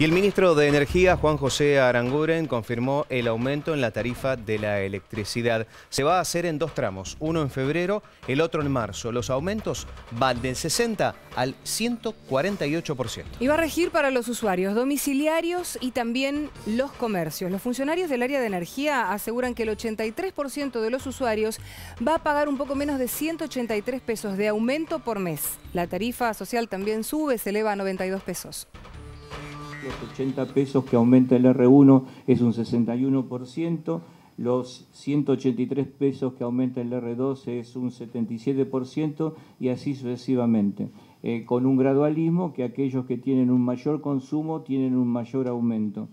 Y el ministro de Energía, Juan José Aranguren, confirmó el aumento en la tarifa de la electricidad. Se va a hacer en dos tramos, uno en febrero, el otro en marzo. Los aumentos van del 60 al 148%. Y va a regir para los usuarios domiciliarios y también los comercios. Los funcionarios del área de energía aseguran que el 83% de los usuarios va a pagar un poco menos de 183 pesos de aumento por mes. La tarifa social también sube, se eleva a 92 pesos. Los 80 pesos que aumenta el R1 es un 61%, los 183 pesos que aumenta el R2 es un 77% y así sucesivamente, eh, con un gradualismo que aquellos que tienen un mayor consumo tienen un mayor aumento.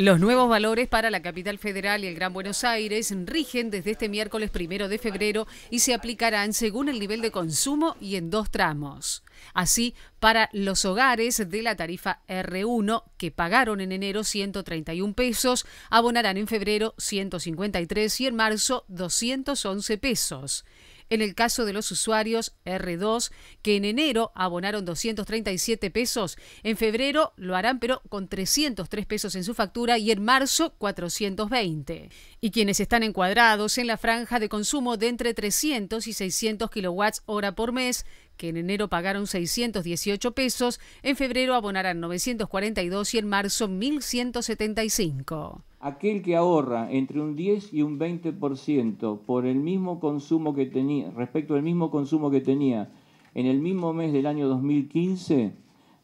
Los nuevos valores para la capital federal y el Gran Buenos Aires rigen desde este miércoles primero de febrero y se aplicarán según el nivel de consumo y en dos tramos. Así, para los hogares de la tarifa R1 que pagaron en enero 131 pesos, abonarán en febrero 153 y en marzo 211 pesos. En el caso de los usuarios R2, que en enero abonaron 237 pesos, en febrero lo harán pero con 303 pesos en su factura y en marzo 420. Y quienes están encuadrados en la franja de consumo de entre 300 y 600 kilowatts hora por mes, que en enero pagaron 618 pesos, en febrero abonarán 942 y en marzo 1.175. Aquel que ahorra entre un 10 y un 20% por el mismo consumo que tenía, respecto al mismo consumo que tenía en el mismo mes del año 2015,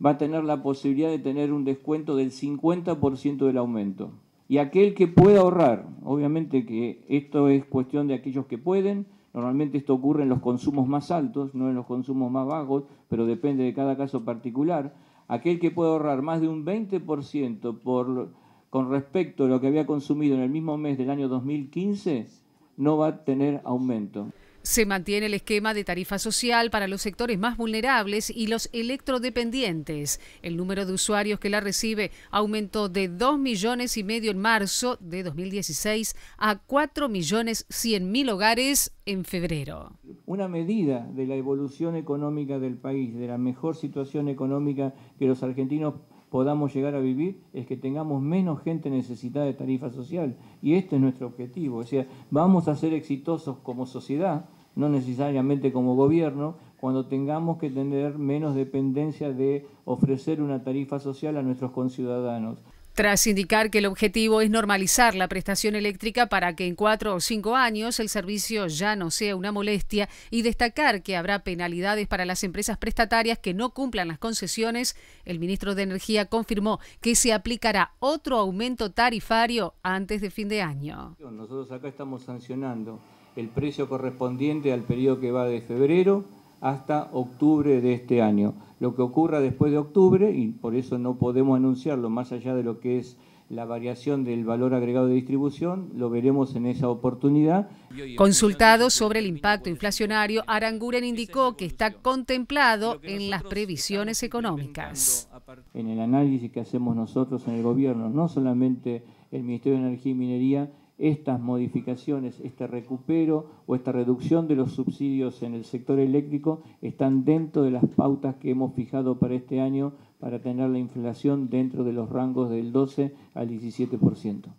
va a tener la posibilidad de tener un descuento del 50% del aumento. Y aquel que pueda ahorrar, obviamente que esto es cuestión de aquellos que pueden, Normalmente esto ocurre en los consumos más altos, no en los consumos más bajos, pero depende de cada caso particular. Aquel que puede ahorrar más de un 20% por, con respecto a lo que había consumido en el mismo mes del año 2015, no va a tener aumento. Se mantiene el esquema de tarifa social para los sectores más vulnerables y los electrodependientes. El número de usuarios que la recibe aumentó de 2 millones y medio en marzo de 2016 a 4 millones 100 mil hogares en febrero. Una medida de la evolución económica del país, de la mejor situación económica que los argentinos podamos llegar a vivir es que tengamos menos gente necesitada de tarifa social. Y este es nuestro objetivo. O sea, vamos a ser exitosos como sociedad, no necesariamente como gobierno, cuando tengamos que tener menos dependencia de ofrecer una tarifa social a nuestros conciudadanos. Tras indicar que el objetivo es normalizar la prestación eléctrica para que en cuatro o cinco años el servicio ya no sea una molestia y destacar que habrá penalidades para las empresas prestatarias que no cumplan las concesiones, el ministro de Energía confirmó que se aplicará otro aumento tarifario antes de fin de año. Nosotros acá estamos sancionando el precio correspondiente al periodo que va de febrero hasta octubre de este año. Lo que ocurra después de octubre, y por eso no podemos anunciarlo más allá de lo que es la variación del valor agregado de distribución, lo veremos en esa oportunidad. Consultado sobre el impacto inflacionario, Aranguren indicó que está contemplado en las previsiones económicas. En el análisis que hacemos nosotros en el gobierno, no solamente el Ministerio de Energía y Minería, estas modificaciones, este recupero o esta reducción de los subsidios en el sector eléctrico están dentro de las pautas que hemos fijado para este año para tener la inflación dentro de los rangos del 12 al 17%.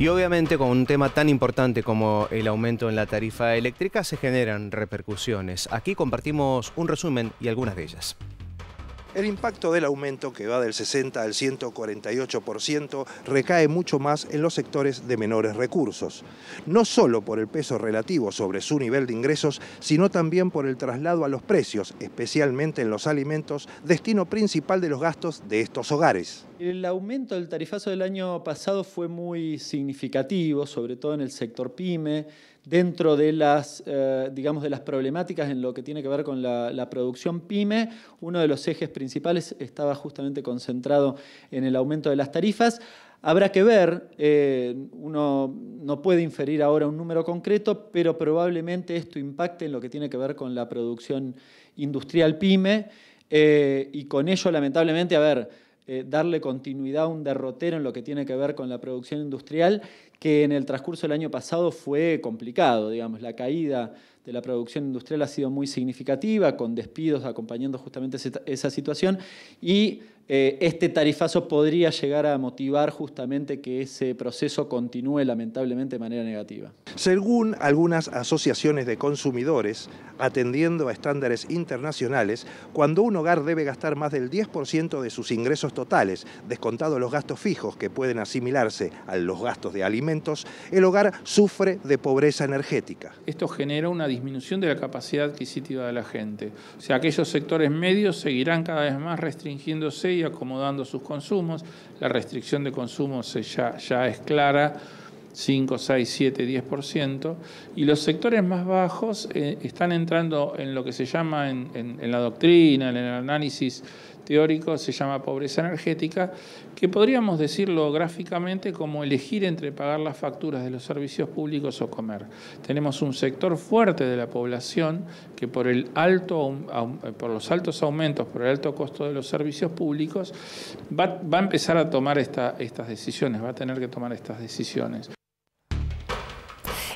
Y obviamente con un tema tan importante como el aumento en la tarifa eléctrica se generan repercusiones. Aquí compartimos un resumen y algunas de ellas. El impacto del aumento, que va del 60 al 148%, recae mucho más en los sectores de menores recursos, no solo por el peso relativo sobre su nivel de ingresos, sino también por el traslado a los precios, especialmente en los alimentos, destino principal de los gastos de estos hogares. El aumento del tarifazo del año pasado fue muy significativo, sobre todo en el sector pyme, dentro de las, eh, digamos, de las problemáticas en lo que tiene que ver con la, producción pyme, uno de los ejes principales estaba justamente concentrado en el aumento de las tarifas. Habrá que ver, eh, uno no puede inferir ahora un número concreto, pero probablemente esto impacte en lo que tiene que ver con la producción industrial pyme eh, y con ello, lamentablemente, a ver, darle continuidad a un derrotero en lo que tiene que ver con la producción industrial que en el transcurso del año pasado fue complicado, digamos, la caída de la producción industrial ha sido muy significativa, con despidos acompañando justamente esa situación y eh, este tarifazo podría llegar a motivar justamente que ese proceso continúe lamentablemente de manera negativa. Según algunas asociaciones de consumidores, atendiendo a estándares internacionales, cuando un hogar debe gastar más del 10% de sus ingresos totales, ...descontado los gastos fijos que pueden asimilarse a los gastos de alimentos, el hogar sufre de pobreza energética. Esto genera una disminución de la capacidad adquisitiva de la gente. O sea, aquellos sectores medios seguirán cada vez más restringiéndose acomodando sus consumos. La restricción de consumo ya, es clara. 5, 6, 7, 10%, y los sectores más bajos eh, están entrando en lo que se llama en, la doctrina, en el análisis teórico se llama pobreza energética, que podríamos decirlo gráficamente como elegir entre pagar las facturas de los servicios públicos o comer. Tenemos un sector fuerte de la población que por, el alto, eh, por los altos aumentos, por el alto costo de los servicios públicos, va, a empezar a tomar estas decisiones, va a tener que tomar estas decisiones.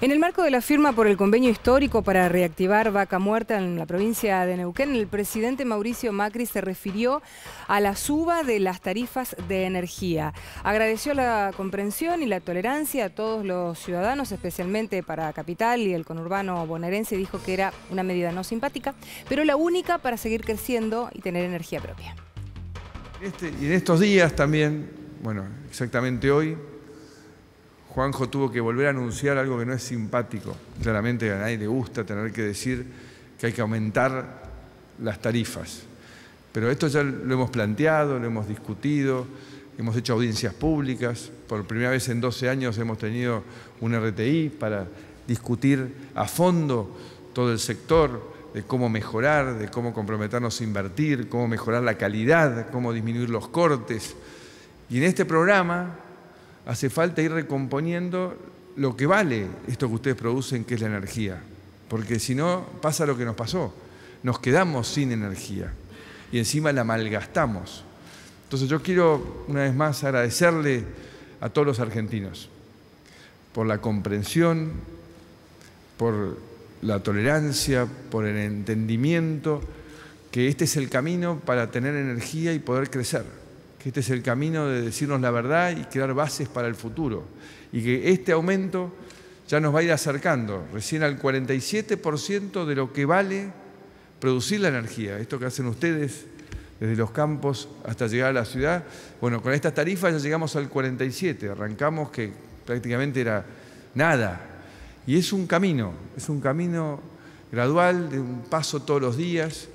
En el marco de la firma por el convenio histórico para reactivar Vaca Muerta en la provincia de Neuquén, el presidente Mauricio Macri se refirió a la suba de las tarifas de energía. Agradeció la comprensión y la tolerancia a todos los ciudadanos, especialmente para Capital y el conurbano bonaerense. Dijo que era una medida no simpática, pero la única para seguir creciendo y tener energía propia. Este, y en estos días también, bueno, exactamente hoy, Juanjo tuvo que volver a anunciar algo que no es simpático. Claramente a nadie le gusta tener que decir que hay que aumentar las tarifas. Pero esto ya lo hemos planteado, lo hemos discutido, hemos hecho audiencias públicas. Por primera vez en 12 años hemos tenido un RTI para discutir a fondo todo el sector, de cómo mejorar, de cómo comprometernos a invertir, cómo mejorar la calidad, cómo disminuir los cortes. Y en este programa hace falta ir recomponiendo lo que vale esto que ustedes producen, que es la energía. Porque si no, pasa lo que nos pasó. Nos quedamos sin energía y encima la malgastamos. Entonces yo quiero una vez más agradecerle a todos los argentinos por la comprensión, por la tolerancia, por el entendimiento, que este es el camino para tener energía y poder crecer que este es el camino de decirnos la verdad y crear bases para el futuro. Y que este aumento ya nos va a ir acercando recién al 47% de lo que vale producir la energía. Esto que hacen ustedes desde los campos hasta llegar a la ciudad. Bueno, con estas tarifas ya llegamos al 47, arrancamos que prácticamente era nada. Y es un camino, es un camino gradual, de un paso todos los días,